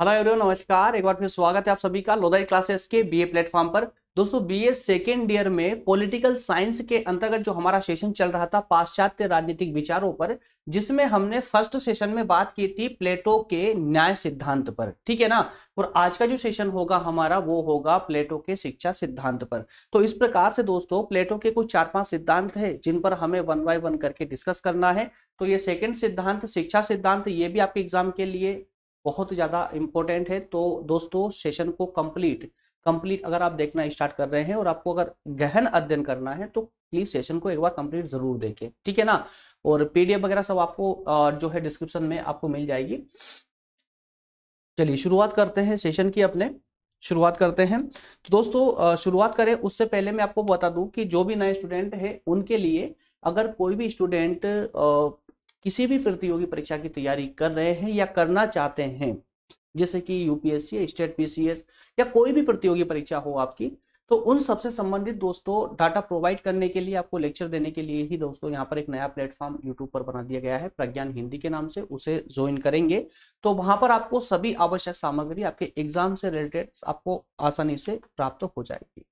hello everyone नमस्कार एक बार फिर स्वागत है आप सभी का लोदाई क्लासेस के बीए प्लेटफॉर्म पर दोस्तों बीए सेकेंड ईयर में पॉलिटिकल साइंस के अंतर्गत जो हमारा सेशन चल रहा था पाश्चात्य राजनीतिक विचारों पर जिसमें हमने फर्स्ट सेशन में बात की थी प्लेटो के न्याय सिद्धांत पर ठीक है ना और आज का जो सेशन होगा हमारा वो होगा प्लेटो के शिक्षा सिद्धांत पर तो इस प्रकार से दोस्तों प्लेटो के कुछ चार पांच सिद्धांत है जिन पर हमें वन बाय वन करके डिस्कस करना है तो ये सेकेंड सिद्धांत शिक्षा सिद्धांत ये भी आपके एग्जाम के लिए बहुत ज़्यादा इंपॉर्टेंट है तो दोस्तों सेशन को कंप्लीट कंप्लीट अगर आप देखना स्टार्ट कर रहे हैं और आपको अगर गहन अध्ययन करना है तो प्लीज सेशन को एक बार कंप्लीट जरूर देखें ठीक है ना और पीडीएफ वगैरह सब आपको जो है डिस्क्रिप्शन में आपको मिल जाएगी चलिए शुरुआत करते हैं सेशन की अपने शुरुआत करते हैं तो दोस्तों शुरुआत करें उससे पहले मैं आपको बता दूं कि जो भी नए स्टूडेंट है उनके लिए अगर कोई भी स्टूडेंट किसी भी प्रतियोगी परीक्षा की तैयारी कर रहे हैं या करना चाहते हैं जैसे कि यूपीएससी स्टेट पीसीएस या कोई भी प्रतियोगी परीक्षा हो आपकी तो उन सबसे संबंधित दोस्तों डाटा प्रोवाइड करने के लिए आपको लेक्चर देने के लिए ही दोस्तों यहाँ पर एक नया प्लेटफॉर्म यूट्यूब पर बना दिया गया है प्रज्ञान हिंदी के नाम से उसे ज्वाइन करेंगे तो वहां पर आपको सभी आवश्यक सामग्री आपके एग्जाम से रिलेटेड आपको आसानी से प्राप्त हो जाएगी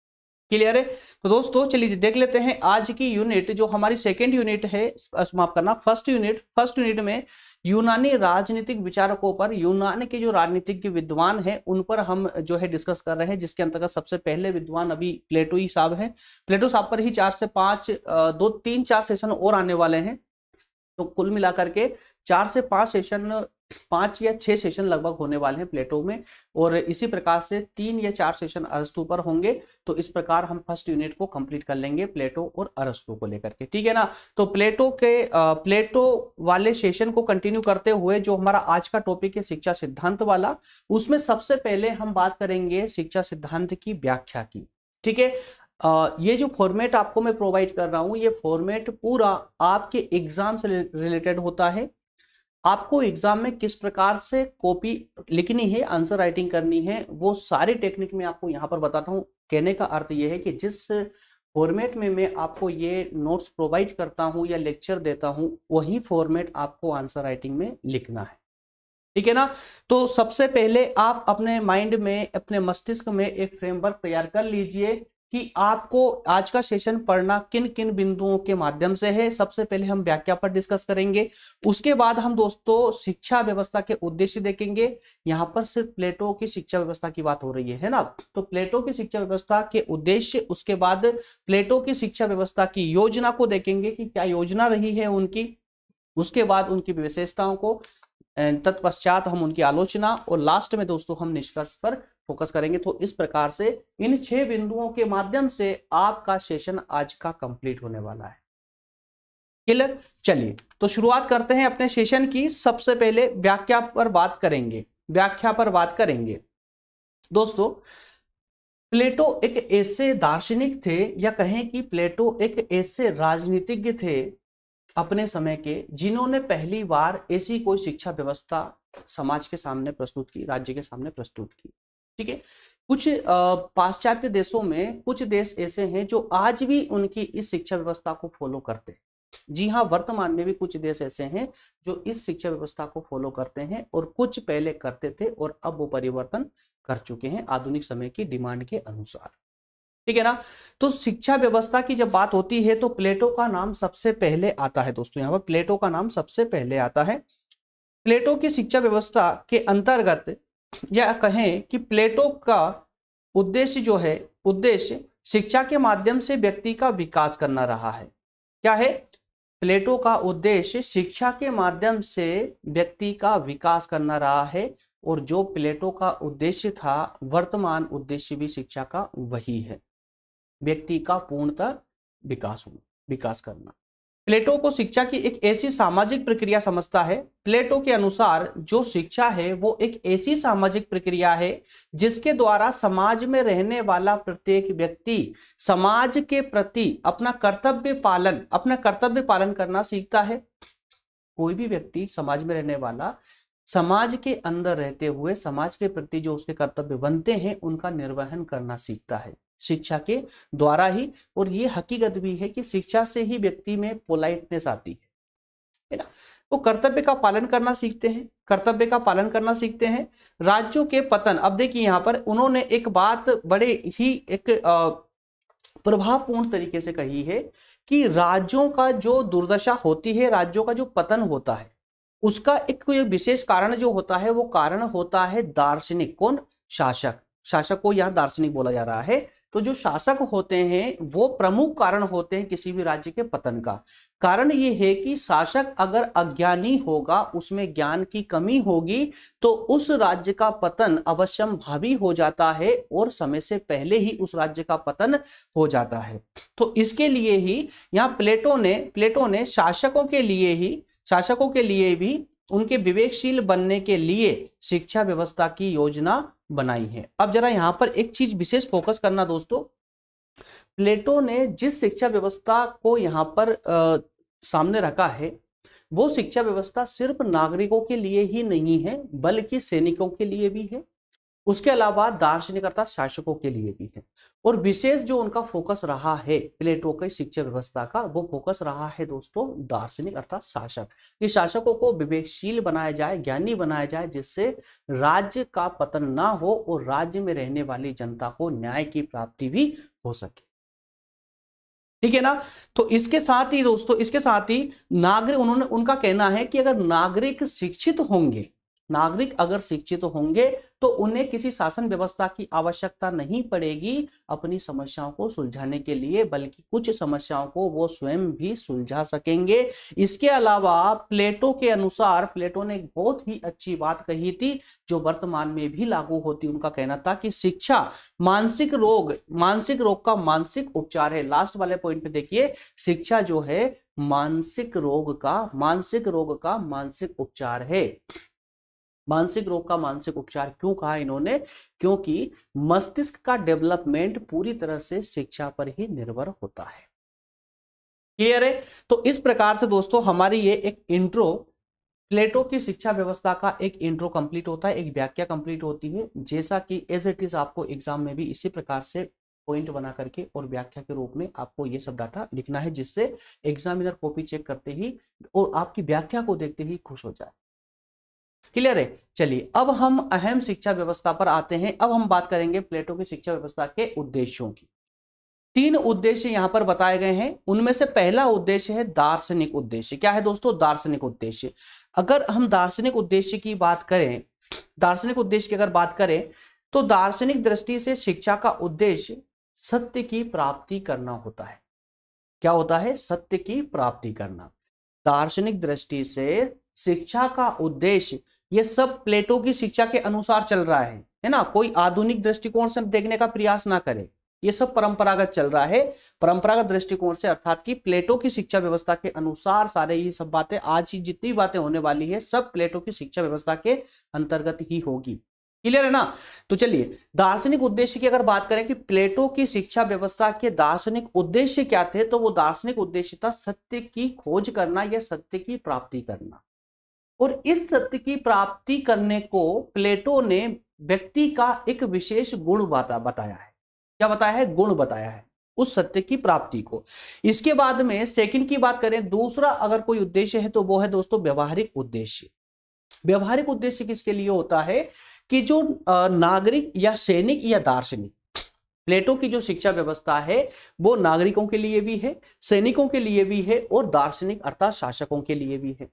क्लियर है तो दोस्तों चलिए देख लेते हैं आज की यूनिट जो हमारी सेकेंड यूनिट है माफ करना फर्स्ट यूनिट फर्स्ट यूनिट में यूनानी राजनीतिक विचारकों पर यूनान के जो राजनीतिक विद्वान हैं उन पर हम जो है डिस्कस कर रहे हैं जिसके अंतर्गत सबसे पहले विद्वान अभी प्लेटो ही साहब हैं प्लेटो साहब पर ही चार से पांच दो तीन चार सेशन और आने वाले हैं तो कुल मिलाकर के चार से पांच सेशन पांच या छह सेशन लगभग होने वाले हैं प्लेटो में और इसी प्रकार से तीन या चार सेशन अरस्तु पर होंगे तो इस प्रकार हम फर्स्ट यूनिट को कंप्लीट कर लेंगे प्लेटो और अरस्तु को लेकर के ठीक है ना तो प्लेटो के प्लेटो वाले सेशन को कंटिन्यू करते हुए जो हमारा आज का टॉपिक है शिक्षा सिद्धांत वाला उसमें सबसे पहले हम बात करेंगे शिक्षा सिद्धांत की व्याख्या की ठीक है ये जो फॉर्मेट आपको मैं प्रोवाइड कर रहा हूँ ये फॉर्मेट पूरा आपके एग्जाम से रिलेटेड होता है आपको एग्जाम में किस प्रकार से कॉपी लिखनी है आंसर राइटिंग करनी है वो सारी टेक्निक में आपको यहाँ पर बताता हूँ कहने का अर्थ यह है कि जिस फॉर्मेट में मैं आपको ये नोट्स प्रोवाइड करता हूँ या लेक्चर देता हूँ वही फॉर्मेट आपको आंसर राइटिंग में लिखना है ठीक है ना तो सबसे पहले आप अपने माइंड में अपने मस्तिष्क में एक फ्रेमवर्क तैयार कर लीजिए कि आपको आज का सेशन पढ़ना किन किन बिंदुओं के माध्यम से है सबसे पहले हम व्याख्या पर डिस्कस करेंगे उसके बाद हम दोस्तों शिक्षा व्यवस्था के उद्देश्य देखेंगे यहाँ पर सिर्फ प्लेटो की शिक्षा व्यवस्था की बात हो रही है है ना तो प्लेटो की शिक्षा व्यवस्था के उद्देश्य उसके बाद प्लेटो की शिक्षा व्यवस्था की योजना को देखेंगे कि क्या योजना रही है उनकी उसके बाद उनकी विशेषताओं को तत्पश्चात हम उनकी आलोचना और लास्ट में दोस्तों हम निष्कर्ष पर फोकस करेंगे तो इस प्रकार से इन छह बिंदुओं के माध्यम से आपका सेशन आज का कंप्लीट होने वाला है क्लियर चलिए तो शुरुआत करते हैं अपने सेशन की सबसे पहले व्याख्या पर बात करेंगे व्याख्या पर बात करेंगे दोस्तों प्लेटो एक ऐसे दार्शनिक थे या कहें कि प्लेटो एक ऐसे राजनीतिज्ञ थे अपने समय के जिन्होंने पहली बार ऐसी कोई शिक्षा व्यवस्था समाज के सामने प्रस्तुत की राज्य के सामने प्रस्तुत की ठीक है कुछ पाश्चात्य देशों में कुछ देश ऐसे हैं जो आज भी उनकी इस शिक्षा व्यवस्था को फॉलो करते हैं जी हाँ वर्तमान में भी कुछ देश ऐसे हैं जो इस शिक्षा व्यवस्था को फॉलो करते हैं और कुछ पहले करते थे और अब वो परिवर्तन कर चुके हैं आधुनिक समय की डिमांड के अनुसार ठीक है ना तो शिक्षा व्यवस्था की जब बात होती है तो प्लेटो का नाम सबसे पहले आता है दोस्तों यहाँ पर प्लेटो का नाम सबसे पहले आता है प्लेटो की शिक्षा व्यवस्था के अंतर्गत या कहें कि प्लेटो का उद्देश्य जो है उद्देश्य शिक्षा के माध्यम से व्यक्ति का विकास करना रहा है क्या है प्लेटो का उद्देश्य शिक्षा के माध्यम से व्यक्ति का विकास करना रहा है और जो प्लेटो का उद्देश्य था वर्तमान उद्देश्य भी शिक्षा का वही है व्यक्ति का पूर्णतः विकास होना विकास करना प्लेटो को शिक्षा की एक ऐसी सामाजिक प्रक्रिया समझता है प्लेटो के अनुसार जो शिक्षा है वो एक ऐसी सामाजिक प्रक्रिया है जिसके द्वारा समाज में रहने वाला प्रत्येक व्यक्ति समाज के प्रति अपना कर्तव्य पालन अपना कर्तव्य पालन करना सीखता है कोई भी व्यक्ति समाज में रहने वाला समाज के अंदर रहते हुए समाज के प्रति जो उसके कर्तव्य बनते हैं उनका निर्वहन करना सीखता है शिक्षा के द्वारा ही और ये हकीकत भी है कि शिक्षा से ही व्यक्ति में पोलाइटनेस आती है ना वो तो कर्तव्य का पालन करना सीखते हैं कर्तव्य का पालन करना सीखते हैं राज्यों के पतन अब देखिए यहाँ पर उन्होंने एक बात बड़े ही एक प्रभावपूर्ण तरीके से कही है कि राज्यों का जो दुर्दशा होती है राज्यों का जो पतन होता है उसका एक कोई विशेष कारण जो होता है वो कारण होता है दार्शनिक कौन शासक शासक को यहाँ दार्शनिक बोला जा रहा है तो जो शासक होते हैं वो प्रमुख कारण होते हैं किसी भी राज्य के पतन का कारण ये है कि शासक अगर अज्ञानी होगा उसमें ज्ञान की कमी होगी तो उस राज्य का पतन अवश्यम भावी हो जाता है और समय से पहले ही उस राज्य का पतन हो जाता है तो इसके लिए ही यहाँ प्लेटो ने प्लेटो ने शासकों के लिए ही शासकों के लिए भी उनके विवेकशील बनने के लिए शिक्षा व्यवस्था की योजना बनाई है अब जरा यहाँ पर एक चीज विशेष फोकस करना दोस्तों प्लेटो ने जिस शिक्षा व्यवस्था को यहाँ पर आ, सामने रखा है वो शिक्षा व्यवस्था सिर्फ नागरिकों के लिए ही नहीं है बल्कि सैनिकों के लिए भी है उसके अलावा दार्शनिक अर्थात शासकों के लिए भी है और विशेष जो उनका फोकस रहा है प्लेटो की शिक्षा व्यवस्था का वो फोकस रहा है दोस्तों दार्शनिक अर्थात शासक कि शासकों को विवेकशील बनाया जाए ज्ञानी बनाया जाए जिससे राज्य का पतन ना हो और राज्य में रहने वाली जनता को न्याय की प्राप्ति भी हो सके ठीक है ना तो इसके साथ ही दोस्तों इसके साथ ही नागरिक उन्होंने उनका कहना है कि अगर नागरिक शिक्षित होंगे नागरिक अगर शिक्षित तो होंगे तो उन्हें किसी शासन व्यवस्था की आवश्यकता नहीं पड़ेगी अपनी समस्याओं को सुलझाने के लिए बल्कि कुछ समस्याओं को वो स्वयं भी सुलझा सकेंगे इसके अलावा प्लेटो के अनुसार प्लेटो ने एक बहुत ही अच्छी बात कही थी जो वर्तमान में भी लागू होती उनका कहना था कि शिक्षा मानसिक रोग मानसिक रोग का मानसिक उपचार है लास्ट वाले पॉइंट पे देखिए शिक्षा जो है मानसिक रोग का मानसिक रोग का मानसिक उपचार है मानसिक रोग का मानसिक उपचार क्यों कहा इन्होंने क्योंकि मस्तिष्क का डेवलपमेंट पूरी तरह से शिक्षा पर ही निर्भर होता है क्लियर है तो इस प्रकार से दोस्तों हमारी ये एक इंट्रो प्लेटो की शिक्षा व्यवस्था का एक इंट्रो कंप्लीट होता है एक व्याख्या कंप्लीट होती है जैसा कि एज इट इज आपको एग्जाम में भी इसी प्रकार से पॉइंट बना करके और व्याख्या के रूप में आपको ये सब डाटा लिखना है जिससे एग्जामिनर कॉपी चेक करते ही और आपकी व्याख्या को देखते ही खुश हो जाए क्लियर है चलिए अब हम अहम शिक्षा व्यवस्था पर आते हैं अब हम बात करेंगे प्लेटो की शिक्षा व्यवस्था के उद्देश्यों की तीन उद्देश्य यहां पर बताए गए हैं उनमें से पहला उद्देश्य है दार्शनिक उद्देश्य क्या है दोस्तों दार्शनिक उद्देश्य अगर हम दार्शनिक उद्देश्य की बात करें दार्शनिक उद्देश्य की अगर बात करें तो दार्शनिक दृष्टि से शिक्षा का उद्देश्य सत्य की प्राप्ति करना होता है क्या होता है सत्य की प्राप्ति करना दार्शनिक दृष्टि से शिक्षा का उद्देश्य ये सब प्लेटो की शिक्षा के अनुसार चल रहा है है ना कोई आधुनिक दृष्टिकोण से देखने का प्रयास ना करे ये सब परंपरागत चल रहा है परंपरागत दृष्टिकोण से अर्थात कि प्लेटो की शिक्षा व्यवस्था के अनुसार सारे ये सब बातें आज ही जितनी बातें होने वाली है सब प्लेटो की शिक्षा व्यवस्था के अंतर्गत ही होगी क्लियर है ना तो चलिए दार्शनिक उद्देश्य की अगर बात करें कि प्लेटो की शिक्षा व्यवस्था के दार्शनिक उद्देश्य क्या थे तो वो दार्शनिक उद्देश्य था सत्य की खोज करना या सत्य की प्राप्ति करना और इस सत्य की प्राप्ति करने को प्लेटो ने व्यक्ति का एक विशेष गुण बताया है क्या बताया है गुण बताया है उस सत्य की प्राप्ति को इसके बाद में सेकंड की बात करें दूसरा अगर कोई उद्देश्य है तो वो है दोस्तों व्यवहारिक उद्देश्य व्यवहारिक उद्देश्य किसके लिए होता है कि जो नागरिक या सैनिक या दार्शनिक प्लेटो की जो शिक्षा व्यवस्था है वो नागरिकों के लिए भी है सैनिकों के लिए भी है और दार्शनिक अर्थात शासकों के लिए भी है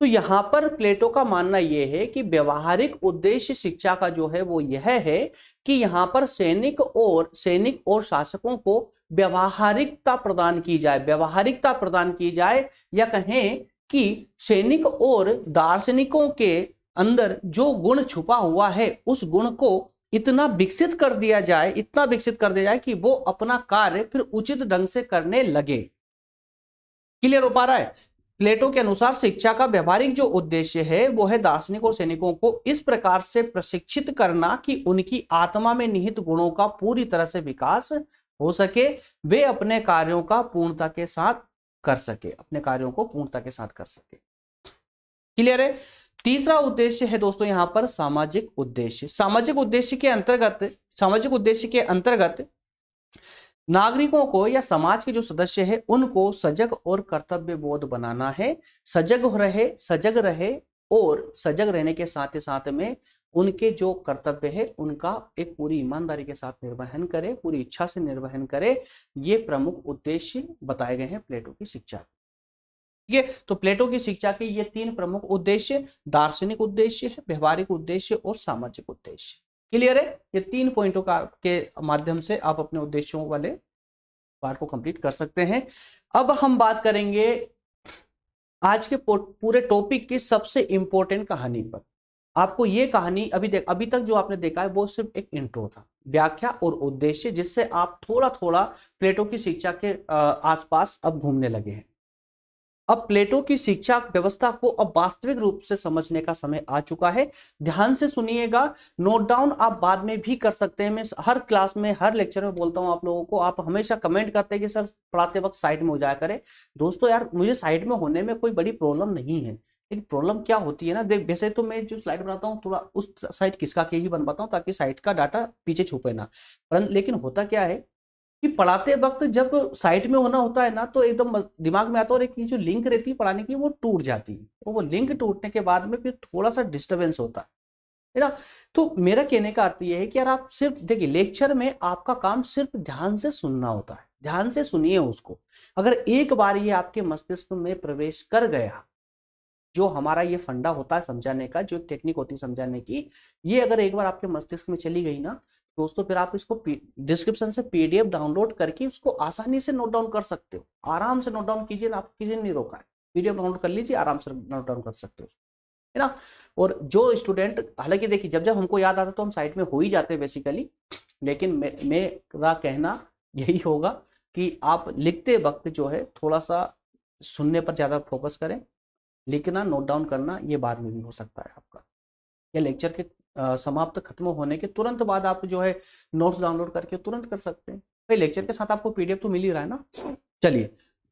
तो यहाँ पर प्लेटो का मानना यह है कि व्यवहारिक उद्देश्य शिक्षा का जो है वो यह है कि यहाँ पर सैनिक और सैनिक और शासकों को व्यवहारिकता प्रदान की जाए व्यवहारिकता प्रदान की जाए या कहें कि सैनिक और दार्शनिकों के अंदर जो गुण छुपा हुआ है उस गुण को इतना विकसित कर दिया जाए इतना विकसित कर दिया जाए कि वो अपना कार्य फिर उचित ढंग से करने लगे क्लियर हो पा रहा है प्लेटो के अनुसार शिक्षा का व्यवहारिक जो उद्देश्य है वो है दार्शनिक और सैनिकों को इस प्रकार से प्रशिक्षित करना कि उनकी आत्मा में निहित गुणों का पूरी तरह से विकास हो सके वे अपने कार्यों का पूर्णता के साथ कर सके अपने कार्यों को पूर्णता के साथ कर सके क्लियर है तीसरा उद्देश्य है दोस्तों यहाँ पर सामाजिक उद्देश्य सामाजिक उद्देश्य के अंतर्गत सामाजिक उद्देश्य के अंतर्गत नागरिकों को या समाज के जो सदस्य है उनको सजग और कर्तव्य बोध बनाना है सजग रहे सजग रहे और सजग रहने के साथ ही साथ में उनके जो कर्तव्य है उनका एक पूरी ईमानदारी के साथ निर्वहन करे पूरी इच्छा से निर्वहन करे ये प्रमुख उद्देश्य बताए गए हैं प्लेटो की शिक्षा ठीक है तो प्लेटो की शिक्षा के ये तीन प्रमुख उद्देश्य दार्शनिक उद्देश्य है व्यवहारिक उद्देश्य और सामाजिक उद्देश्य क्लियर है ये तीन पॉइंटों का के माध्यम से आप अपने उद्देश्यों वाले पार्ट को कंप्लीट कर सकते हैं अब हम बात करेंगे आज के पूरे टॉपिक की सबसे इंपॉर्टेंट कहानी पर आपको ये कहानी अभी देख अभी तक जो आपने देखा है वो सिर्फ एक इंट्रो था व्याख्या और उद्देश्य जिससे आप थोड़ा थोड़ा प्लेटो की शिक्षा के आसपास अब घूमने लगे हैं अब प्लेटो की शिक्षा व्यवस्था को अब वास्तविक रूप से समझने का समय आ चुका है ध्यान से सुनिएगा नोट डाउन आप बाद में भी कर सकते हैं मैं हर क्लास में हर लेक्चर में बोलता हूं आप लोगों को आप हमेशा कमेंट करते हैं कि सर पढ़ाते वक्त साइड में हो जाया करें दोस्तों यार मुझे साइड में होने में कोई बड़ी प्रॉब्लम नहीं है लेकिन प्रॉब्लम क्या होती है ना देख वैसे तो मैं जो स्लाइड बनाता हूँ थोड़ा उस साइड किसका के ही बनवाता हूँ ताकि साइड का डाटा पीछे छुपे ना लेकिन होता क्या है कि पढ़ाते वक्त जब साइट में होना होता है ना तो एकदम दिमाग में आता है और एक जो लिंक रहती है पढ़ाने की वो टूट जाती है तो वो लिंक टूटने के बाद में फिर थोड़ा सा डिस्टर्बेंस होता है ना तो मेरा कहने का अर्थ ये है कि यार आप सिर्फ देखिए लेक्चर में आपका काम सिर्फ ध्यान से सुनना होता है ध्यान से सुनिए उसको अगर एक बार ये आपके मस्तिष्क में प्रवेश कर गया जो हमारा ये फंडा होता है समझाने का जो टेक्निक होती है समझाने की ये अगर एक बार आपके मस्तिष्क में चली गई ना दोस्तों फिर आप इसको डिस्क्रिप्शन से पीडीएफ डाउनलोड करके उसको आसानी से नोट डाउन कर सकते हो आराम से नोट डाउन कीजिए ना आप किसी ने नहीं रोका है पीडीएफ डाउनलोड कर लीजिए आराम से नोट डाउन कर सकते हो है ना और जो स्टूडेंट हालांकि देखिए जब जब हमको याद आता तो हम साइड में हो ही जाते हैं बेसिकली लेकिन मेरा कहना यही होगा कि आप लिखते वक्त जो है थोड़ा सा सुनने पर ज़्यादा फोकस करें लिखना नोट डाउन करना ये बाद में भी हो सकता है आपका या लेक्चर के समाप्त खत्म होने के तुरंत बाद आप जो है नोट्स डाउनलोड करके तुरंत कर सकते हैं भाई लेक्चर के साथ आपको पीडीएफ तो मिल ही रहा है ना चलिए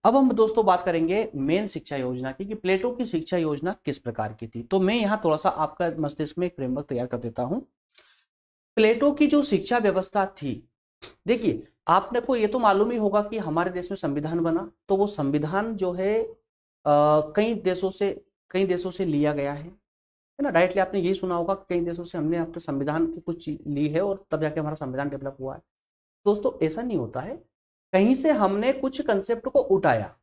अब हम दोस्तों बात करेंगे मेन शिक्षा योजना की कि प्लेटो की शिक्षा योजना किस प्रकार की थी तो मैं यहाँ थोड़ा सा आपका मस्तिष्क में एक फ्रेमवर्क तैयार कर देता हूँ प्लेटो की जो शिक्षा व्यवस्था थी देखिए आपने को ये तो मालूम ही होगा कि हमारे देश में संविधान बना तो वो संविधान जो है कई देशों से कई देशों से लिया गया है है ना डायरेक्टली आपने यही सुना होगा कई देशों से हमने अपने संविधान की कुछ ली है और तब जाके हमारा संविधान डेवलप हुआ है दोस्तों ऐसा नहीं होता है कहीं से हमने कुछ कंसेप्ट को उठाया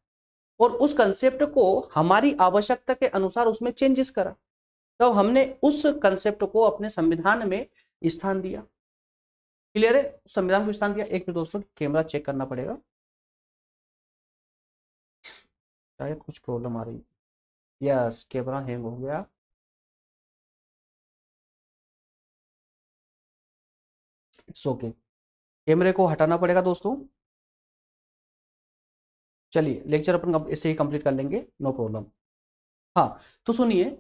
और उस कंसेप्ट को हमारी आवश्यकता के अनुसार उसमें चेंजेस करा तब तो हमने उस कंसेप्ट को अपने संविधान में स्थान दिया क्लियर है संविधान को स्थान दिया एक दोस्तों कैमरा चेक करना पड़ेगा शायद कुछ प्रॉब्लम आ रही यस कैमरा हैंग हो गया इट्स ओके कैमरे को हटाना पड़ेगा दोस्तों चलिए लेक्चर अपन इसे ही कंप्लीट कर लेंगे नो प्रॉब्लम हाँ तो सुनिए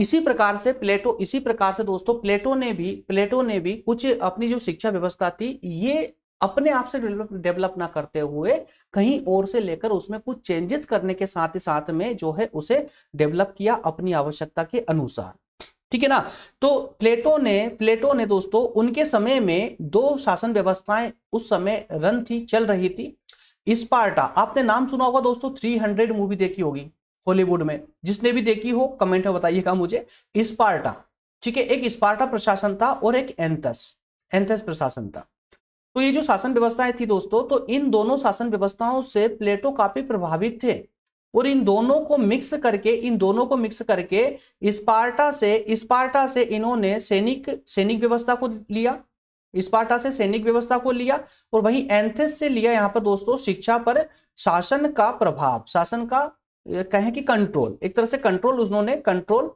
इसी प्रकार से प्लेटो इसी प्रकार से दोस्तों प्लेटो ने भी प्लेटो ने भी कुछ अपनी जो शिक्षा व्यवस्था थी ये अपने आप से डेवलप ना करते हुए कहीं और से लेकर उसमें कुछ चेंजेस करने के साथ ही साथ में जो है उसे डेवलप किया अपनी आवश्यकता के अनुसार ठीक है ना तो प्लेटो ने प्लेटो ने दोस्तों उनके समय में दो शासन व्यवस्थाएं उस समय रन थी चल रही थी स्पार्टा आपने नाम सुना होगा दोस्तों 300 मूवी देखी होगी हॉलीवुड में जिसने भी देखी हो कमेंट में बताइएगा मुझे स्पार्टा ठीक है एक स्पार्टा प्रशासन था और एक एंथस एंथस प्रशासन था तो ये जो शासन व्यवस्थाएं थी दोस्तों तो इन दोनों शासन व्यवस्थाओं से प्लेटो काफी प्रभावित थे और इन दोनों को मिक्स करके इन दोनों को मिक्स करके स्पार्टा से स्पार्टा से इन्होंने सैनिक सैनिक व्यवस्था को लिया स्पार्टा से सैनिक व्यवस्था को लिया और वहीं एंथेस से लिया यहाँ पर दोस्तों शिक्षा पर शासन का प्रभाव शासन का कहें कि कंट्रोल एक तरह से कंट्रोल उन्होंने कंट्रोल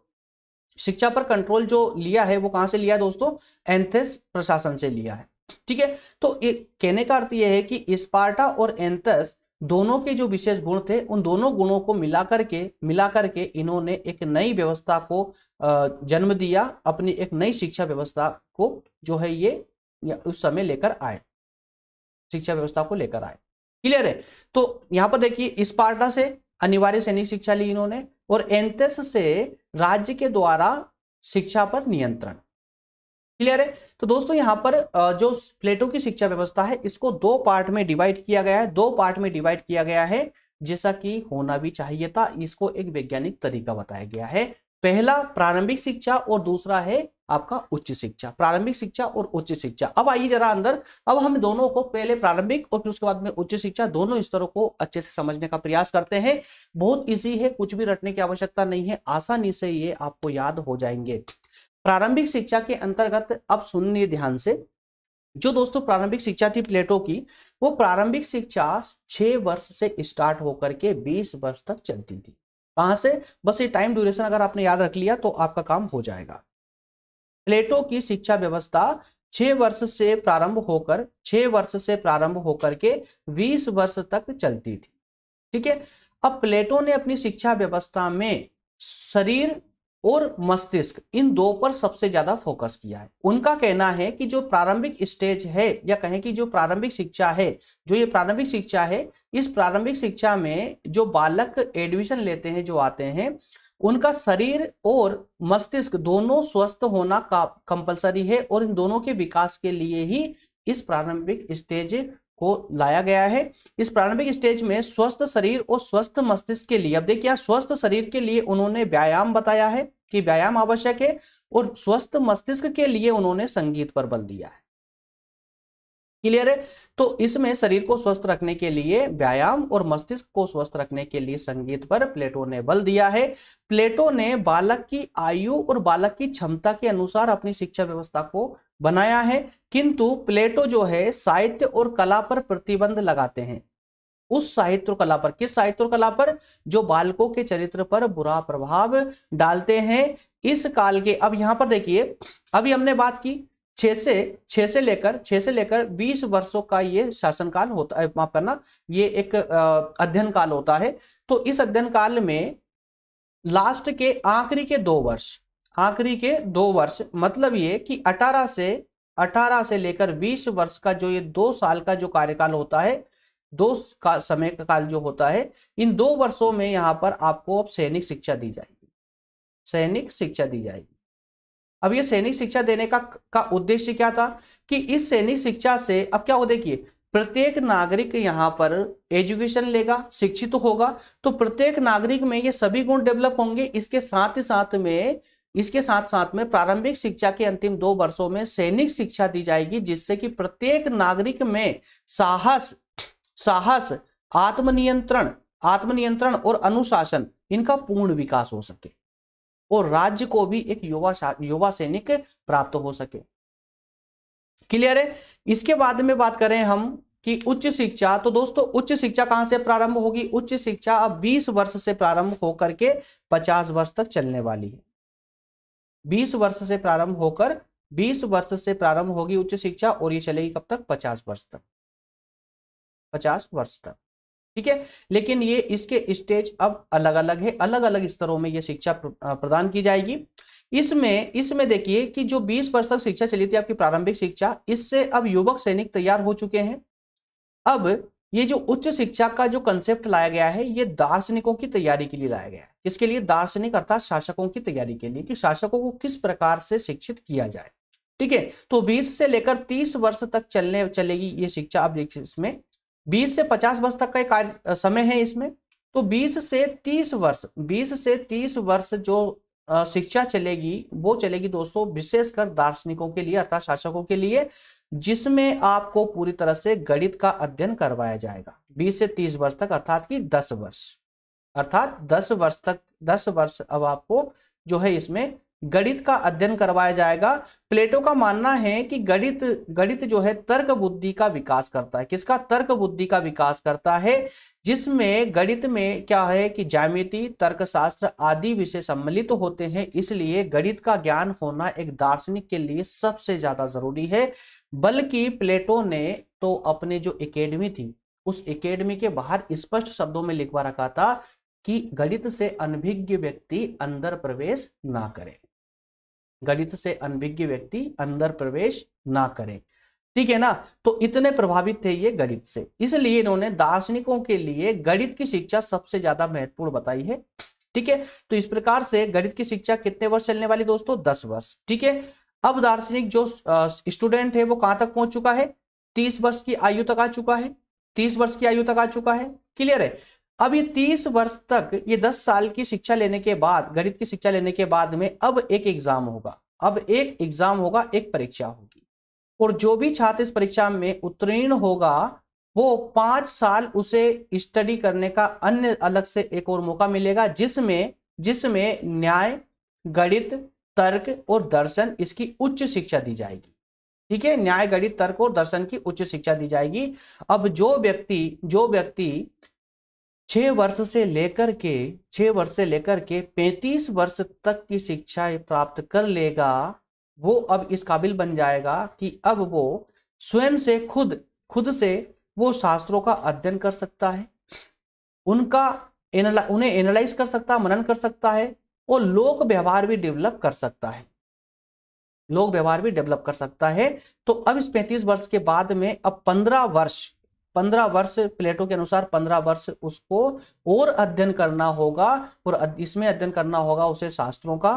शिक्षा पर कंट्रोल जो लिया है वो कहां से लिया है दोस्तों एंथेस प्रशासन से लिया है ठीक है तो ये कहने का अर्थ यह है कि स्पार्टा और एंतस दोनों के जो विशेष गुण थे उन दोनों गुणों को मिलाकर के मिलाकर के इन्होंने एक नई व्यवस्था को जन्म दिया अपनी एक नई शिक्षा व्यवस्था को जो है ये उस समय लेकर आए शिक्षा व्यवस्था को लेकर आए क्लियर है तो यहां पर देखिए स्पार्टा से अनिवार्य सैनिक शिक्षा ली इन्होंने और एंथस से राज्य के द्वारा शिक्षा पर नियंत्रण क्लियर है तो दोस्तों यहाँ पर जो प्लेटो की शिक्षा व्यवस्था है इसको दो पार्ट में डिवाइड किया गया है दो पार्ट में डिवाइड किया गया है जैसा कि होना भी चाहिए था इसको एक वैज्ञानिक तरीका बताया गया है पहला प्रारंभिक शिक्षा और दूसरा है आपका उच्च शिक्षा प्रारंभिक शिक्षा और उच्च शिक्षा अब आइए जरा अंदर अब हम दोनों को पहले प्रारंभिक और फिर उसके बाद में उच्च शिक्षा दोनों स्तरों को अच्छे से समझने का प्रयास करते हैं बहुत ईजी है कुछ भी रटने की आवश्यकता नहीं है आसानी से ये आपको याद हो जाएंगे प्रारंभिक शिक्षा के अंतर्गत अब सुनिए ध्यान से जो दोस्तों प्रारंभिक शिक्षा थी प्लेटो की वो प्रारंभिक शिक्षा छह वर्ष से स्टार्ट होकर के बीस वर्ष तक चलती थी कहां से बस ये टाइम ड्यूरेशन अगर आपने याद रख लिया तो आपका काम हो जाएगा प्लेटो की शिक्षा व्यवस्था छह वर्ष से प्रारंभ होकर छह वर्ष से प्रारंभ होकर के बीस वर्ष तक चलती थी ठीक है अब प्लेटो ने अपनी शिक्षा व्यवस्था में शरीर और मस्तिष्क इन दो पर सबसे ज्यादा फोकस किया है उनका कहना है कि जो प्रारंभिक स्टेज है या कहें कि जो प्रारंभिक शिक्षा है जो ये प्रारंभिक शिक्षा है इस प्रारंभिक शिक्षा में जो बालक एडमिशन लेते हैं जो आते हैं उनका शरीर और मस्तिष्क दोनों स्वस्थ होना का कंपलसरी है और इन दोनों के विकास के लिए ही इस प्रारंभिक स्टेज को लाया गया है इस प्रारंभिक स्टेज में स्वस्थ शरीर और स्वस्थ मस्तिष्क के लिए अब देखिए स्वस्थ शरीर के लिए उन्होंने व्यायाम बताया है कि व्यायाम आवश्यक है और स्वस्थ मस्तिष्क के लिए उन्होंने संगीत पर बल दिया है क्लियर है तो इसमें शरीर को स्वस्थ रखने के लिए व्यायाम और मस्तिष्क को स्वस्थ रखने के लिए संगीत पर प्लेटो ने बल दिया है प्लेटो ने बालक की आयु और बालक की क्षमता के अनुसार अपनी शिक्षा व्यवस्था को बनाया है किंतु प्लेटो जो है साहित्य और कला पर प्रतिबंध लगाते हैं उस साहित्य और कला पर किस साहित्य और कला पर जो बालकों के चरित्र पर बुरा प्रभाव डालते हैं इस काल के अब यहां पर देखिए अभी हमने बात की छे से छह से लेकर छह से लेकर बीस वर्षों का ये शासनकाल होता है माफ करना ये एक अध्ययन काल होता है तो इस अध्ययन काल में लास्ट के आखिरी के दो वर्ष आखिरी के दो वर्ष मतलब ये कि 18 से 18 से लेकर 20 वर्ष का जो ये दो साल का जो कार्यकाल होता है दो का समय का काल जो होता है इन दो वर्षों में यहाँ पर आपको अब सैनिक शिक्षा दी जाएगी सैनिक शिक्षा दी जाएगी अब ये सैनिक शिक्षा देने का का उद्देश्य क्या था कि इस सैनिक शिक्षा से अब क्या हो देखिए प्रत्येक नागरिक यहाँ पर एजुकेशन लेगा शिक्षित तो होगा तो प्रत्येक नागरिक में ये सभी गुण डेवलप होंगे इसके साथ ही साथ में इसके साथ साथ में प्रारंभिक शिक्षा के अंतिम दो वर्षों में सैनिक शिक्षा दी जाएगी जिससे कि प्रत्येक नागरिक में साहस साहस आत्मनियंत्रण आत्मनियंत्रण और अनुशासन इनका पूर्ण विकास हो सके और राज्य को भी एक युवा युवा सैनिक प्राप्त हो सके क्लियर है इसके बाद में बात करें हम कि उच्च शिक्षा तो दोस्तों उच्च शिक्षा कहां से प्रारंभ होगी उच्च शिक्षा अब 20 वर्ष से प्रारंभ होकर के 50 वर्ष तक चलने वाली है बीस वर्ष से प्रारंभ होकर बीस वर्ष से प्रारंभ होगी उच्च शिक्षा और ये चलेगी कब तक पचास वर्ष तक पचास वर्ष तक ठीक है लेकिन ये इसके स्टेज अब अलग अलग है अलग अलग स्तरों में ये शिक्षा प्रदान की जाएगी इसमें इसमें देखिए कि जो 20 वर्ष तक शिक्षा चली थी आपकी प्रारंभिक शिक्षा इससे अब युवक सैनिक तैयार हो चुके हैं अब ये जो उच्च शिक्षा का जो कंसेप्ट लाया गया है ये दार्शनिकों की तैयारी के लिए लाया गया है इसके लिए दार्शनिक अर्थात शासकों की तैयारी के लिए कि शासकों को किस प्रकार से शिक्षित किया जाए ठीक है तो 20 से लेकर 30 वर्ष तक चलने चलेगी ये शिक्षा अब इसमें 20 से 50 वर्ष तक का कार्य समय है इसमें तो 20 से 30 वर्ष 20 से 30 वर्ष जो शिक्षा चलेगी वो चलेगी दोस्तों विशेषकर दार्शनिकों के लिए अर्थात शासकों के लिए जिसमें आपको पूरी तरह से गणित का अध्ययन करवाया जाएगा बीस से तीस वर्ष तक अर्थात की दस वर्ष अर्थात दस वर्ष तक दस वर्ष अब आपको जो है इसमें गणित का अध्ययन करवाया जाएगा प्लेटो का मानना है कि गणित गणित जो है तर्क बुद्धि का विकास करता है किसका तर्क बुद्धि का विकास करता है जिसमें गणित में क्या है कि जामिति तर्कशास्त्र आदि विषय सम्मिलित तो होते हैं इसलिए गणित का ज्ञान होना एक दार्शनिक के लिए सबसे ज्यादा जरूरी है बल्कि प्लेटो ने तो अपने जो एकेडमी थी उस एकेडमी के बाहर स्पष्ट शब्दों में लिखवा रखा था कि गणित से अनभिज्ञ व्यक्ति अंदर प्रवेश ना करे गणित से अनभिज्ञ व्यक्ति अंदर प्रवेश ना करे ठीक है ना तो इतने प्रभावित थे ये गणित से इसलिए इन्होंने दार्शनिकों के लिए गणित की शिक्षा सबसे ज्यादा महत्वपूर्ण बताई है ठीक है तो इस प्रकार से गणित की शिक्षा कितने वर्ष चलने वाली दोस्तों दस वर्ष ठीक है अब दार्शनिक जो स्टूडेंट है वो कहां तक पहुंच चुका है तीस वर्ष की आयु तक आ चुका है तीस वर्ष की आयु तक आ चुका है क्लियर है अब ये तीस वर्ष तक ये दस साल की शिक्षा लेने के बाद गणित की शिक्षा लेने के बाद में अब एक एग्जाम होगा अब एक एग्जाम होगा एक परीक्षा होगी और जो भी छात्र इस परीक्षा में उत्तीर्ण होगा वो पांच साल उसे स्टडी करने का अन्य अलग से एक और मौका मिलेगा जिसमें जिसमें न्याय गणित तर्क और दर्शन इसकी उच्च शिक्षा दी जाएगी ठीक है न्याय गणित तर्क और दर्शन की उच्च शिक्षा दी जाएगी अब जो व्यक्ति जो व्यक्ति छः वर्ष से लेकर के छः वर्ष से लेकर के पैंतीस वर्ष तक की शिक्षा प्राप्त कर लेगा वो अब इस काबिल बन जाएगा कि अब वो स्वयं से खुद खुद से वो शास्त्रों का अध्ययन कर सकता है उनका एनला उन्हें एनालाइज कर सकता है मनन कर सकता है और लोक व्यवहार भी डेवलप कर सकता है लोक व्यवहार भी डेवलप कर सकता है तो अब इस पैंतीस वर्ष के बाद में अब पंद्रह वर्ष पंद्रह वर्ष प्लेटो के अनुसार पंद्रह वर्ष उसको और अध्ययन करना होगा और इसमें अध्ययन करना होगा उसे शास्त्रों का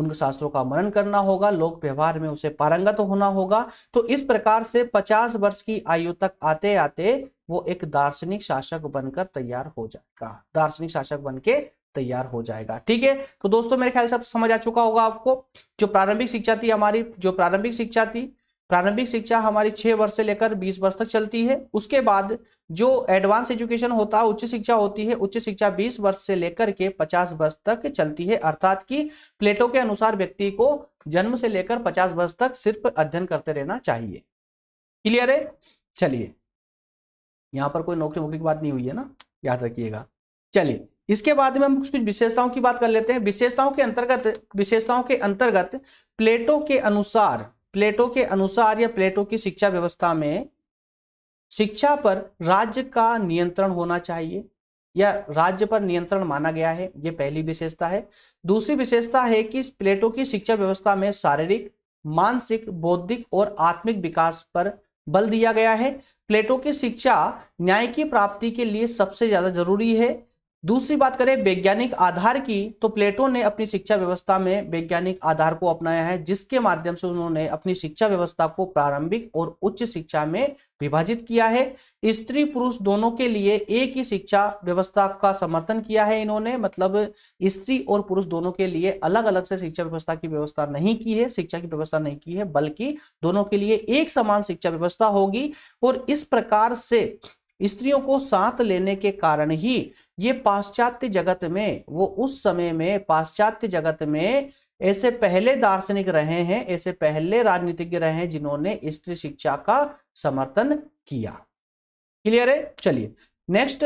उन शास्त्रों का मनन करना होगा लोक व्यवहार में उसे पारंगत होना होगा तो इस प्रकार से पचास वर्ष की आयु तक आते आते वो एक दार्शनिक शासक बनकर तैयार हो जाएगा दार्शनिक शासक बन के तैयार हो जाएगा ठीक है तो दोस्तों मेरे ख्याल से समझ आ चुका होगा आपको जो प्रारंभिक शिक्षा थी हमारी जो प्रारंभिक शिक्षा थी प्रारंभिक शिक्षा हमारी छह वर्ष से लेकर बीस वर्ष तक चलती है उसके बाद जो एडवांस एजुकेशन होता है उच्च शिक्षा होती है उच्च शिक्षा बीस वर्ष से लेकर के पचास वर्ष तक चलती है अर्थात कि प्लेटो के अनुसार व्यक्ति को जन्म से लेकर पचास वर्ष तक सिर्फ अध्ययन करते रहना चाहिए क्लियर है चलिए यहाँ पर कोई नौकरी वोकरी की बात नहीं हुई है ना याद रखिएगा चलिए इसके बाद में हम कुछ कुछ विशेषताओं की बात कर लेते हैं विशेषताओं के अंतर्गत विशेषताओं के अंतर्गत प्लेटो के अनुसार प्लेटो के अनुसार या प्लेटो की शिक्षा व्यवस्था में शिक्षा पर राज्य का नियंत्रण होना चाहिए या राज्य पर नियंत्रण माना गया है यह पहली विशेषता है दूसरी विशेषता है कि प्लेटो की शिक्षा व्यवस्था में शारीरिक मानसिक बौद्धिक और आत्मिक विकास पर बल दिया गया है प्लेटो की शिक्षा न्याय की प्राप्ति के लिए सबसे ज्यादा जरूरी है दूसरी बात करें वैज्ञानिक आधार की तो प्लेटो ने अपनी शिक्षा व्यवस्था में वैज्ञानिक आधार को अपनाया है जिसके माध्यम से उन्होंने अपनी शिक्षा व्यवस्था को प्रारंभिक और उच्च शिक्षा में विभाजित किया है स्त्री पुरुष दोनों के लिए एक ही शिक्षा व्यवस्था का समर्थन किया है इन्होंने मतलब स्त्री और पुरुष दोनों के लिए अलग अलग से शिक्षा व्यवस्था की व्यवस्था नहीं की है शिक्षा की व्यवस्था नहीं की है बल्कि दोनों के लिए एक समान शिक्षा व्यवस्था होगी और इस प्रकार से स्त्रियों को साथ लेने के कारण ही ये पाश्चात्य जगत में वो उस समय में पाश्चात्य जगत में ऐसे पहले दार्शनिक रहे हैं ऐसे पहले राजनीतिज्ञ रहे हैं जिन्होंने स्त्री शिक्षा का समर्थन किया क्लियर है चलिए नेक्स्ट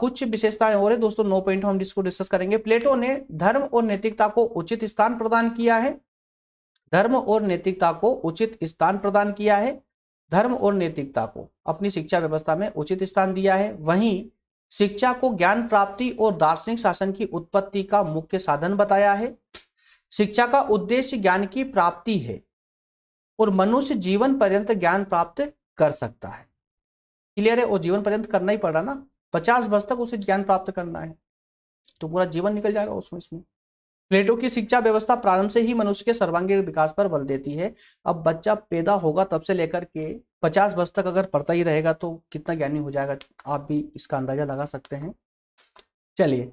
कुछ विशेषताएं और है दोस्तों नो पॉइंट हम जिसको डिस्कस करेंगे प्लेटो ने धर्म और नैतिकता को उचित स्थान प्रदान किया है धर्म और नैतिकता को उचित स्थान प्रदान किया है धर्म और नैतिकता को अपनी शिक्षा व्यवस्था में उचित स्थान दिया है वहीं शिक्षा को ज्ञान प्राप्ति और दार्शनिक शासन की उत्पत्ति का मुख्य साधन बताया है शिक्षा का उद्देश्य ज्ञान की प्राप्ति है और मनुष्य जीवन पर्यंत ज्ञान प्राप्त कर सकता है क्लियर है और जीवन पर्यंत करना ही पड़ा ना पचास वर्ष तक उसे ज्ञान प्राप्त करना है तो पूरा जीवन निकल जाएगा उसमें इसमें प्लेटो की शिक्षा व्यवस्था प्रारंभ से ही मनुष्य के सर्वांगीण विकास पर बल देती है अब बच्चा पैदा होगा तब से लेकर के पचास वर्ष तक अगर पढ़ता ही रहेगा तो कितना ज्ञानी हो जाएगा आप भी इसका अंदाजा लगा सकते हैं चलिए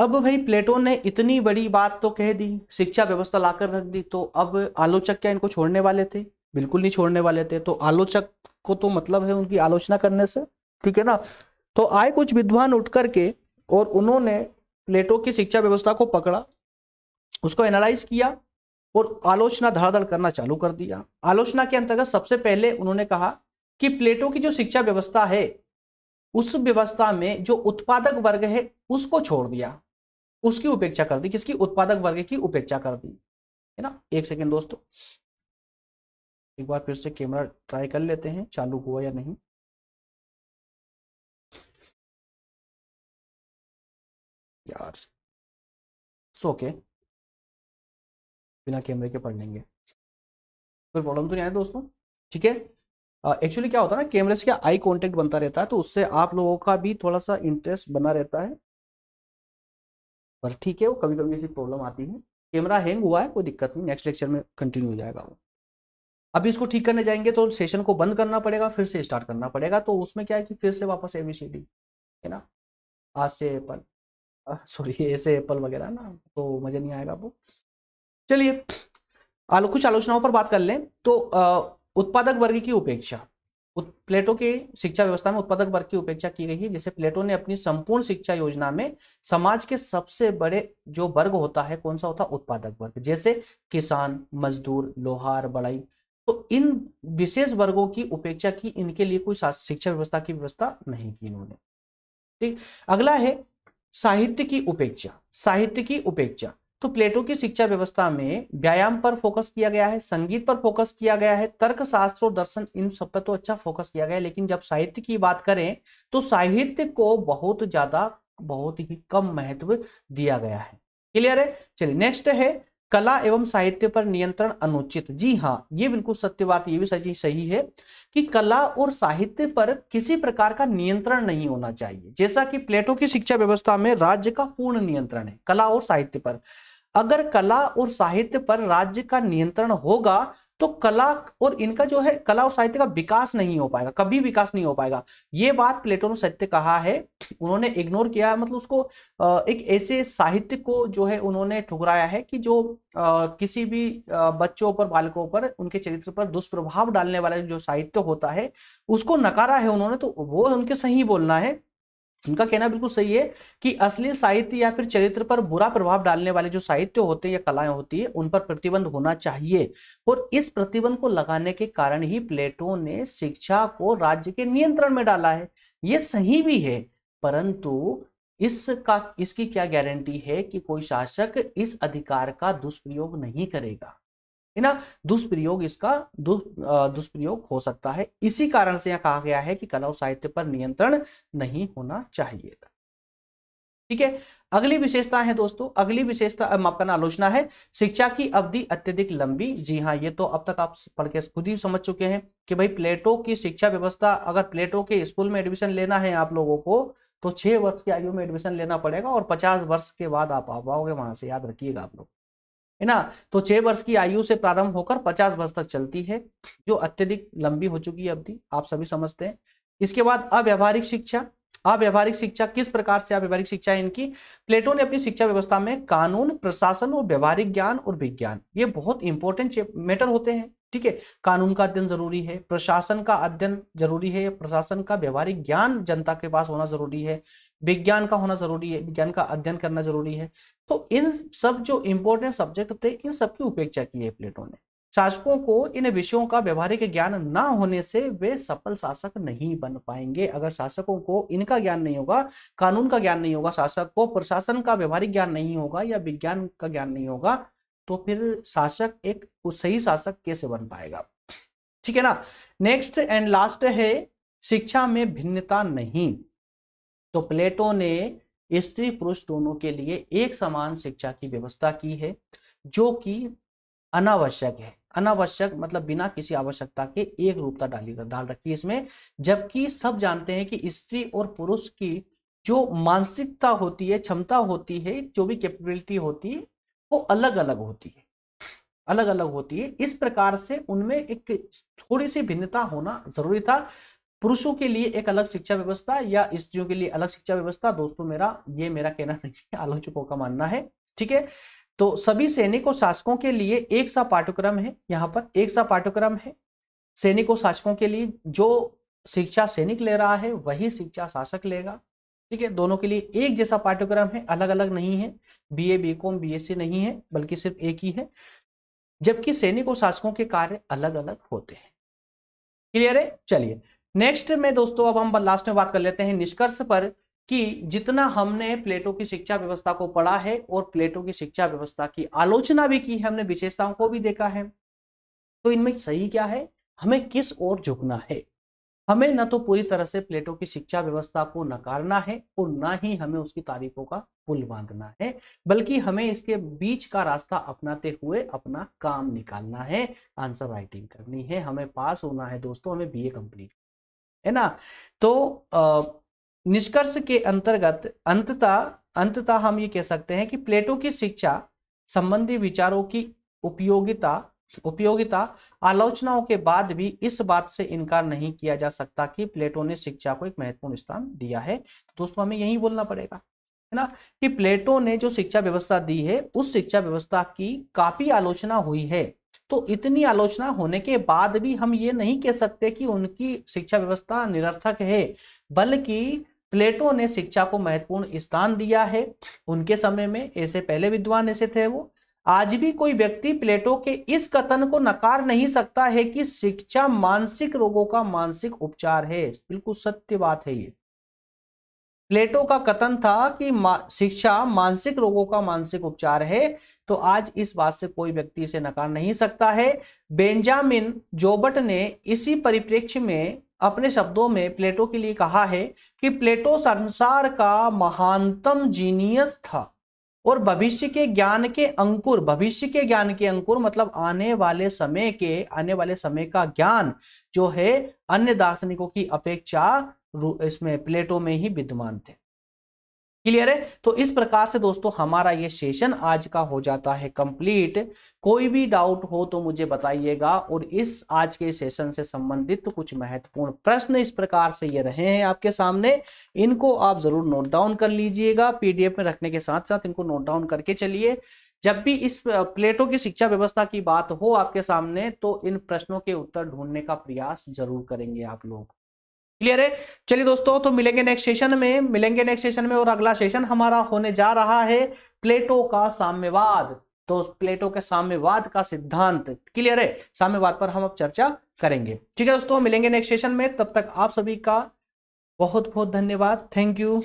अब भाई प्लेटो ने इतनी बड़ी बात तो कह दी शिक्षा व्यवस्था लाकर रख दी तो अब आलोचक क्या इनको छोड़ने वाले थे बिल्कुल नहीं छोड़ने वाले थे तो आलोचक को तो मतलब है उनकी आलोचना करने से ठीक है ना तो आए कुछ विद्वान उठ करके और उन्होंने प्लेटो की शिक्षा व्यवस्था को पकड़ा उसको एनालाइज किया और आलोचना धड़ाधड़ करना चालू कर दिया आलोचना के अंतर्गत सबसे पहले उन्होंने कहा कि प्लेटो की जो शिक्षा व्यवस्था है उस व्यवस्था में जो उत्पादक वर्ग है उसको छोड़ दिया उसकी उपेक्षा कर दी किसकी उत्पादक वर्ग की उपेक्षा कर दी है ना एक सेकेंड दोस्तों एक बार फिर से कैमरा ट्राई कर लेते हैं चालू हुआ या नहीं यार ओके बिना कैमरे के पढ़ लेंगे कोई प्रॉब्लम तो नहीं आया दोस्तों ठीक है एक्चुअली क्या होता है ना कैमरे से क्या आई कॉन्टेक्ट बनता रहता है तो उससे आप लोगों का भी थोड़ा सा इंटरेस्ट बना रहता है पर ठीक है वो कभी कभी ऐसी प्रॉब्लम आती है कैमरा हैंग हुआ है कोई दिक्कत नहीं नेक्स्ट लेक्चर में कंटिन्यू हो जाएगा वो अभी इसको ठीक करने जाएंगे तो सेशन को बंद करना पड़ेगा फिर से स्टार्ट करना पड़ेगा तो उसमें क्या है कि फिर से वापस डी e है ना आज से एप्पल सॉरी ऐसे एप्पल वगैरह ना तो मज़ा नहीं आएगा आपको चलिए आलो कुछ आलोचनाओं पर बात कर लें तो उत्पादक वर्ग की उपेक्षा प्लेटो के शिक्षा व्यवस्था में उत्पादक वर्ग की उपेक्षा की गई है जैसे प्लेटो ने अपनी संपूर्ण शिक्षा योजना में समाज के सबसे बड़े जो वर्ग होता है कौन सा होता है उत्पादक वर्ग जैसे किसान मजदूर लोहार बड़ाई तो इन विशेष वर्गों की उपेक्षा की इनके लिए कोई शिक्षा व्यवस्था की व्यवस्था नहीं की इन्होंने ठीक अगला है साहित्य की उपेक्षा साहित्य की उपेक्षा तो प्लेटो की शिक्षा व्यवस्था में व्यायाम पर फोकस किया गया है संगीत पर फोकस किया गया है तर्क शास्त्र और दर्शन इन सब पर तो अच्छा फोकस किया गया है लेकिन जब साहित्य की बात करें तो साहित्य को बहुत ज्यादा बहुत ही कम महत्व दिया गया है क्लियर है चलिए नेक्स्ट है कला एवं साहित्य पर नियंत्रण अनुचित जी हाँ ये बिल्कुल सत्य बात ये भी सही सही है कि कला और साहित्य पर किसी प्रकार का नियंत्रण नहीं होना चाहिए जैसा कि प्लेटो की शिक्षा व्यवस्था में राज्य का पूर्ण नियंत्रण है कला और साहित्य पर अगर कला और साहित्य पर राज्य का नियंत्रण होगा तो कला और इनका जो है कला और साहित्य का विकास नहीं हो पाएगा कभी विकास नहीं हो पाएगा ये बात प्लेटो ने सत्य कहा है उन्होंने इग्नोर किया है मतलब उसको एक ऐसे साहित्य को जो है उन्होंने ठुकराया है कि जो किसी भी बच्चों पर बालकों पर उनके चरित्र पर दुष्प्रभाव डालने वाला जो साहित्य होता है उसको नकारा है उन्होंने तो वो उनके सही बोलना है उनका कहना बिल्कुल सही है कि असली साहित्य या फिर चरित्र पर बुरा प्रभाव डालने वाले जो साहित्य होते हैं या कलाएं होती है उन पर प्रतिबंध होना चाहिए और इस प्रतिबंध को लगाने के कारण ही प्लेटो ने शिक्षा को राज्य के नियंत्रण में डाला है ये सही भी है परंतु इसका इसकी क्या गारंटी है कि कोई शासक इस अधिकार का दुष्प्रयोग नहीं करेगा है ना दुष्प्रयोग इसका दु, दुष्प्रयोग हो सकता है इसी कारण से यह कहा गया है कि कला और साहित्य पर नियंत्रण नहीं होना चाहिए था ठीक है अगली विशेषता है दोस्तों अगली विशेषता मापन आलोचना है शिक्षा की अवधि अत्यधिक लंबी जी हाँ ये तो अब तक आप पढ़ के खुद ही समझ चुके हैं कि भाई प्लेटो की शिक्षा व्यवस्था अगर प्लेटो के स्कूल में एडमिशन लेना है आप लोगों को तो छह वर्ष की आयु में एडमिशन लेना पड़ेगा और पचास वर्ष के बाद आप आ पाओगे वहां से याद रखिएगा आप लोग है ना तो छह वर्ष की आयु से प्रारंभ होकर पचास वर्ष तक चलती है जो अत्यधिक लंबी हो चुकी है अवधि आप सभी समझते हैं इसके बाद अव्यवहारिक शिक्षा अव्यवहारिक शिक्षा किस प्रकार से अव्यवहारिक शिक्षा है इनकी प्लेटो ने अपनी शिक्षा व्यवस्था में कानून प्रशासन और व्यवहारिक ज्ञान और विज्ञान ये बहुत इंपॉर्टेंट मैटर होते हैं ठीक है कानून का अध्ययन जरूरी है प्रशासन का अध्ययन जरूरी है प्रशासन का व्यवहारिक ज्ञान जनता के पास होना जरूरी है विज्ञान का होना जरूरी है विज्ञान का अध्ययन करना जरूरी है तो इन सब जो इंपॉर्टेंट सब्जेक्ट थे इन सब की उपेक्षा की है प्लेटो ने शासकों को इन विषयों का व्यवहारिक ज्ञान ना होने से वे सफल शासक नहीं बन पाएंगे अगर शासकों को इनका ज्ञान नहीं होगा कानून का ज्ञान नहीं होगा शासक को प्रशासन का व्यवहारिक ज्ञान नहीं होगा या विज्ञान का ज्ञान नहीं होगा तो फिर शासक एक सही शासक कैसे बन पाएगा ठीक है ना नेक्स्ट एंड लास्ट है शिक्षा में भिन्नता नहीं तो प्लेटो ने स्त्री पुरुष दोनों के लिए एक समान शिक्षा की व्यवस्था की है जो कि अनावश्यक है अनावश्यक मतलब बिना किसी आवश्यकता के एक रूपता डाली डाल रखी है इसमें जबकि सब जानते हैं कि स्त्री और पुरुष की जो मानसिकता होती है क्षमता होती है जो भी कैपेबिलिटी होती है वो अलग अलग होती है अलग अलग होती है इस प्रकार से उनमें एक थोड़ी सी भिन्नता होना जरूरी था पुरुषों के लिए एक अलग शिक्षा व्यवस्था या स्त्रियों के लिए अलग शिक्षा व्यवस्था दोस्तों मेरा ये मेरा कहना नहीं है आलोचकों का मानना है ठीक है तो सभी सैनिक और शासकों के लिए एक सा पाठ्यक्रम है यहाँ पर एक सा पाठ्यक्रम है सैनिक और शासकों के लिए जो शिक्षा सैनिक ले रहा है वही शिक्षा शासक लेगा ठीक है दोनों के लिए एक जैसा पाठ्यक्रम है अलग अलग नहीं है B A B com B S C नहीं है बल्कि सिर्फ एक ही है जबकि सैनिक और शासकों के कार्य अलग अलग होते हैं क्लियर है चलिए नेक्स्ट में दोस्तों अब हम लास्ट में बात कर लेते हैं निष्कर्ष पर कि जितना हमने प्लेटो की शिक्षा व्यवस्था को पढ़ा है और प्लेटो की शिक्षा व्यवस्था की आलोचना भी की है हमने विशेषताओं को भी देखा है तो इनमें सही क्या है हमें किस ओर झुकना है हमें न तो पूरी तरह से प्लेटो की शिक्षा व्यवस्था को नकारना है और न ही हमें उसकी तारीफों का पुल बांधना है बल्कि हमें इसके बीच का रास्ता अपनाते हुए अपना काम निकालना है आंसर राइटिंग करनी है हमें पास होना है दोस्तों हमें बीए कंप्लीट है ना तो निष्कर्ष के अंतर्गत अंतता अंतता हम ये कह सकते हैं कि प्लेटो की शिक्षा संबंधी विचारों की उपयोगिता उपयोगिता आलोचनाओं के बाद भी इस बात से इनकार नहीं किया जा सकता कि प्लेटो ने शिक्षा को एक महत्वपूर्ण स्थान दिया है दोस्तों हमें यही बोलना पड़ेगा है ना कि प्लेटो ने जो शिक्षा व्यवस्था दी है उस शिक्षा व्यवस्था की काफी आलोचना हुई है तो इतनी आलोचना होने के बाद भी हम ये नहीं कह सकते कि उनकी शिक्षा व्यवस्था निरर्थक है बल्कि प्लेटो ने शिक्षा को महत्वपूर्ण स्थान दिया है उनके समय में ऐसे पहले विद्वान ऐसे थे वो आज भी कोई व्यक्ति प्लेटो के इस कथन को नकार नहीं सकता है कि शिक्षा मानसिक रोगों का मानसिक उपचार है बिल्कुल सत्य बात है ये प्लेटो का कथन था कि मा, शिक्षा मानसिक रोगों का मानसिक उपचार है तो आज इस बात से कोई व्यक्ति इसे नकार नहीं सकता है बेंजामिन जोबट ने इसी परिप्रेक्ष्य में अपने शब्दों में प्लेटो के लिए कहा है कि प्लेटो संसार का महानतम जीनियस था और भविष्य के ज्ञान के अंकुर भविष्य के ज्ञान के अंकुर मतलब आने वाले समय के आने वाले समय का ज्ञान जो है अन्य दार्शनिकों की अपेक्षा इसमें प्लेटो में ही विद्यमान थे क्लियर है तो इस प्रकार से दोस्तों हमारा ये सेशन आज का हो जाता है कंप्लीट कोई भी डाउट हो तो मुझे बताइएगा और इस आज के सेशन से संबंधित कुछ महत्वपूर्ण प्रश्न इस प्रकार से ये रहे हैं आपके सामने इनको आप जरूर नोट डाउन कर लीजिएगा पीडीएफ में रखने के साथ साथ इनको नोट डाउन करके चलिए जब भी इस प्लेटो की शिक्षा व्यवस्था की बात हो आपके सामने तो इन प्रश्नों के उत्तर ढूंढने का प्रयास जरूर करेंगे आप लोग क्लियर है चलिए दोस्तों तो मिलेंगे नेक्स्ट सेशन में मिलेंगे नेक्स्ट सेशन में और अगला सेशन हमारा होने जा रहा है प्लेटो का साम्यवाद तो प्लेटो के साम्यवाद का सिद्धांत क्लियर है साम्यवाद पर हम अब चर्चा करेंगे ठीक है दोस्तों मिलेंगे नेक्स्ट सेशन में तब तक आप सभी का बहुत बहुत धन्यवाद थैंक यू